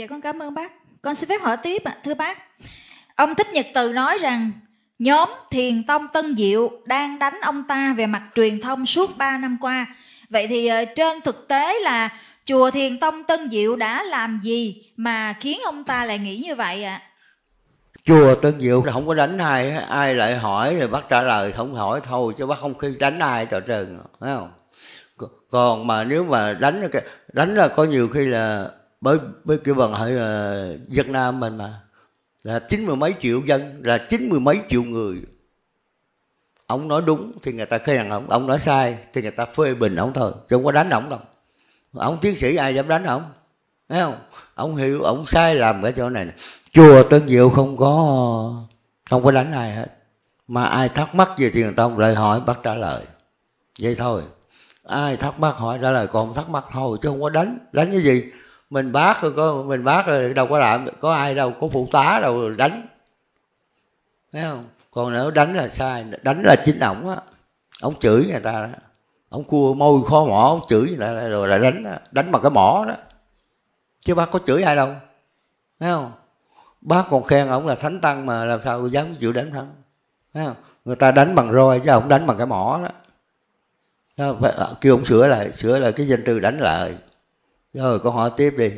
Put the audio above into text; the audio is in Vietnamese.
Dạ con cảm ơn bác. Con xin phép hỏi tiếp ạ. À. Thưa bác, ông Thích Nhật Từ nói rằng nhóm Thiền Tông Tân Diệu đang đánh ông ta về mặt truyền thông suốt 3 năm qua. Vậy thì ờ, trên thực tế là chùa Thiền Tông Tân Diệu đã làm gì mà khiến ông ta lại nghĩ như vậy ạ? À? Chùa Tân Diệu không có đánh ai, ai lại hỏi thì bác trả lời không hỏi thôi chứ bác không khi đánh ai trò trừng, phải không? Còn mà nếu mà đánh đánh là có nhiều khi là bởi với cái bằng hệ uh, ờ, Việt Nam mình mà là chín mươi mấy triệu dân là chín mươi mấy triệu người ông nói đúng thì người ta khen ông ông nói sai thì người ta phê bình ông thôi chứ không có đánh ông đâu ông tiến sĩ ai dám đánh ông thấy không ông hiểu ông sai làm cái chỗ này chùa tân diệu không có không có đánh ai hết mà ai thắc mắc gì thì thiền tông lại hỏi bắt trả lời vậy thôi ai thắc mắc hỏi trả lời còn thắc mắc thôi chứ không có đánh đánh cái gì mình bác rồi có mình bác rồi đâu có làm có ai đâu có phụ tá đâu đánh thấy không còn nếu đánh là sai đánh là chính ổng á ổng chửi người ta đó ổng cua môi kho mỏ ổng chửi người ta rồi lại đánh đó. đánh bằng cái mỏ đó chứ bác có chửi ai đâu thấy không bác còn khen ổng là thánh tăng mà làm sao dám chịu đánh hắn thấy không người ta đánh bằng roi chứ ổng đánh bằng cái mỏ đó đó ờ, kêu ổng sửa lại sửa lại cái danh từ đánh lại rồi câu hỏi tiếp đi.